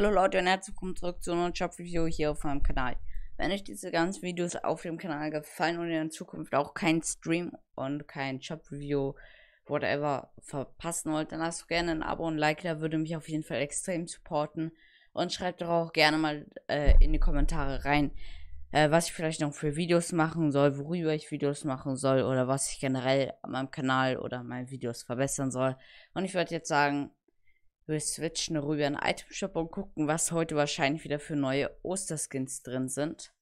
Hallo Leute und herzlich willkommen zurück zu einem job Review hier auf meinem Kanal. Wenn euch diese ganzen Videos auf dem Kanal gefallen und ihr in Zukunft auch kein Stream und kein Job-Review, whatever, verpassen wollt, dann lasst doch gerne ein Abo und ein Like, da würde mich auf jeden Fall extrem supporten. Und schreibt doch auch gerne mal äh, in die Kommentare rein, äh, was ich vielleicht noch für Videos machen soll, worüber ich Videos machen soll oder was ich generell an meinem Kanal oder meinen Videos verbessern soll. Und ich würde jetzt sagen, wir switchen rüber in den Item Shop und gucken, was heute wahrscheinlich wieder für neue Osterskins drin sind.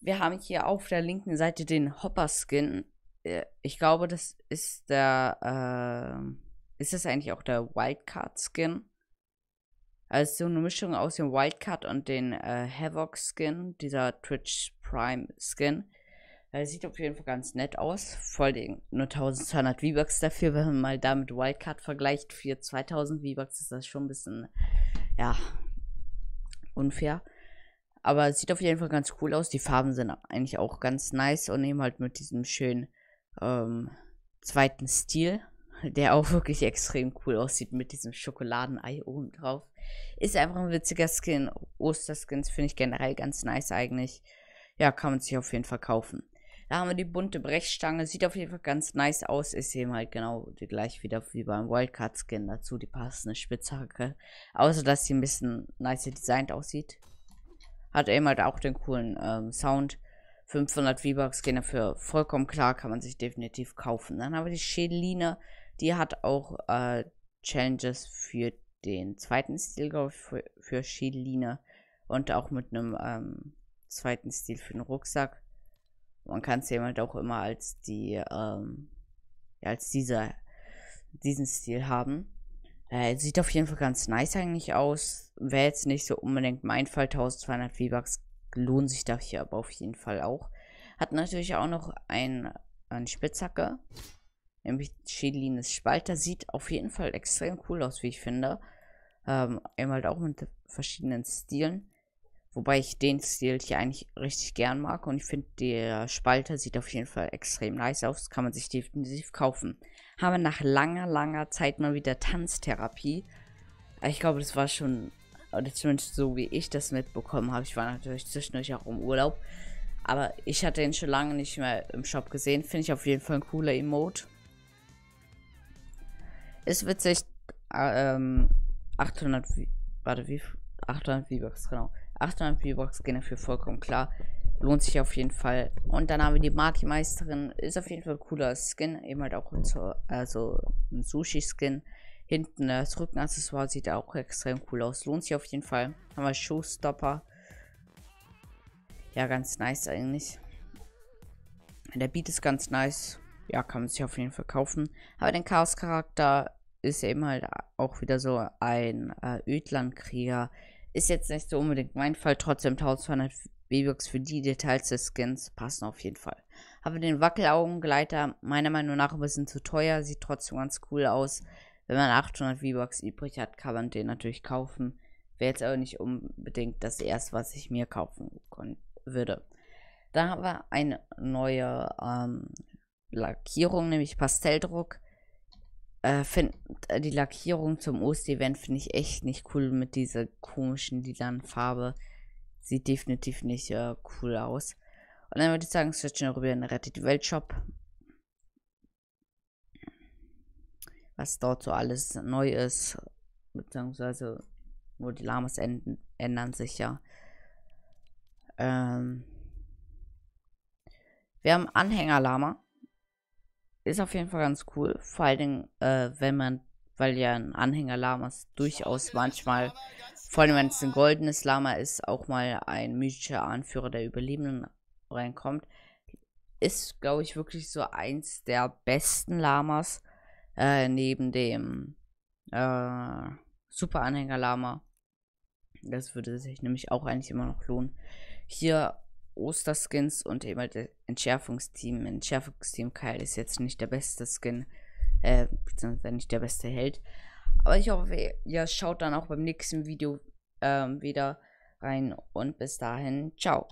Wir haben hier auf der linken Seite den Hopper Skin. Äh, ich glaube, das ist der. Äh, ist das eigentlich auch der Wildcard Skin? Also so eine Mischung aus dem Wildcard und dem äh, Havoc Skin, dieser Twitch Prime Skin. Äh, sieht auf jeden Fall ganz nett aus. Vor allem nur 1200 V-Bucks dafür, wenn man mal damit Wildcard vergleicht. Für 2000 V-Bucks ist das schon ein bisschen, ja, unfair. Aber sieht auf jeden Fall ganz cool aus. Die Farben sind eigentlich auch ganz nice und eben halt mit diesem schönen ähm, zweiten Stil, der auch wirklich extrem cool aussieht mit diesem Schokoladenei oben drauf. Ist einfach ein witziger Skin. Osterskins finde ich generell ganz nice eigentlich. Ja, kann man sich auf jeden Fall kaufen. Da haben wir die bunte Brechstange. Sieht auf jeden Fall ganz nice aus. Ist eben halt genau die gleich wieder wie beim Wildcard-Skin dazu. Die passende Spitzhacke. Außer, dass sie ein bisschen nicer designt aussieht. Hat eben halt auch den coolen ähm, Sound. 500 V-Bucks gehen dafür vollkommen klar. Kann man sich definitiv kaufen. Dann haben wir die Schädeline. Die hat auch äh, Challenges für den zweiten Stil, glaube ich, für, für Schädeline. Und auch mit einem ähm, zweiten Stil für den Rucksack. Man kann es jemand halt auch immer als die, ähm, ja, als dieser, diesen Stil haben. Äh, sieht auf jeden Fall ganz nice eigentlich aus. Wäre jetzt nicht so unbedingt mein Fall. 1200 V-Bucks lohnt sich dafür aber auf jeden Fall auch. Hat natürlich auch noch ein, einen Spitzhacke. Nämlich Schädelines Spalter. Sieht auf jeden Fall extrem cool aus, wie ich finde. Ähm, eben halt auch mit verschiedenen Stilen. Wobei ich den Stil hier eigentlich richtig gern mag und ich finde, der Spalter sieht auf jeden Fall extrem nice aus. Kann man sich definitiv kaufen. Habe nach langer, langer Zeit mal wieder Tanztherapie. Ich glaube, das war schon, oder zumindest so wie ich das mitbekommen habe. Ich war natürlich zwischendurch auch im Urlaub. Aber ich hatte ihn schon lange nicht mehr im Shop gesehen. Finde ich auf jeden Fall ein cooler Emote. Ist witzig. Ah, ähm, 800, warte, wie? 800 V-Bucks, genau. 800 P-Box-Scanner dafür vollkommen klar. Lohnt sich auf jeden Fall. Und dann haben wir die Marti-Meisterin. Ist auf jeden Fall ein cooler Skin. Eben halt auch unser, also ein Sushi-Skin. Hinten das Rückenaccessoire sieht auch extrem cool aus. Lohnt sich auf jeden Fall. Haben wir Showstopper. Ja, ganz nice eigentlich. Der Beat ist ganz nice. Ja, kann man sich auf jeden Fall kaufen. Aber den Chaos-Charakter ist eben halt auch wieder so ein äh, Ödlandkrieger. krieger ist jetzt nicht so unbedingt mein Fall, trotzdem 1200 v bucks für die Details des Skins passen auf jeden Fall. Habe den Wackelaugengleiter, meiner Meinung nach ein bisschen zu teuer, sieht trotzdem ganz cool aus. Wenn man 800 V-Bucks übrig hat, kann man den natürlich kaufen. Wäre jetzt aber nicht unbedingt das erste, was ich mir kaufen würde. Dann haben wir eine neue ähm, Lackierung, nämlich Pastelldruck. Äh, find, äh, die Lackierung zum Ost-Event finde ich echt nicht cool mit dieser komischen lilanen Farbe. Sieht definitiv nicht äh, cool aus. Und dann würde ich sagen, switchen wir rüber in den Rettet Welt Shop. Was dort so alles neu ist. Beziehungsweise, wo die Lamas änd ändern sich ja. Ähm, wir haben Anhänger-Lama. Ist auf jeden Fall ganz cool. Vor allen Dingen, äh, wenn man, weil ja ein Anhänger Lamas durchaus manchmal, vor allem wenn es ein goldenes Lama ist, auch mal ein mythischer Anführer der Überlebenden reinkommt. Ist, glaube ich, wirklich so eins der besten Lamas. Äh, neben dem äh, Super Anhänger Lama. Das würde sich nämlich auch eigentlich immer noch lohnen. Hier Osterskins und eben halt Entschärfungsteam. Entschärfungsteam Kyle ist jetzt nicht der beste Skin, äh, beziehungsweise nicht der beste Held. Aber ich hoffe, ihr schaut dann auch beim nächsten Video ähm, wieder rein und bis dahin, ciao.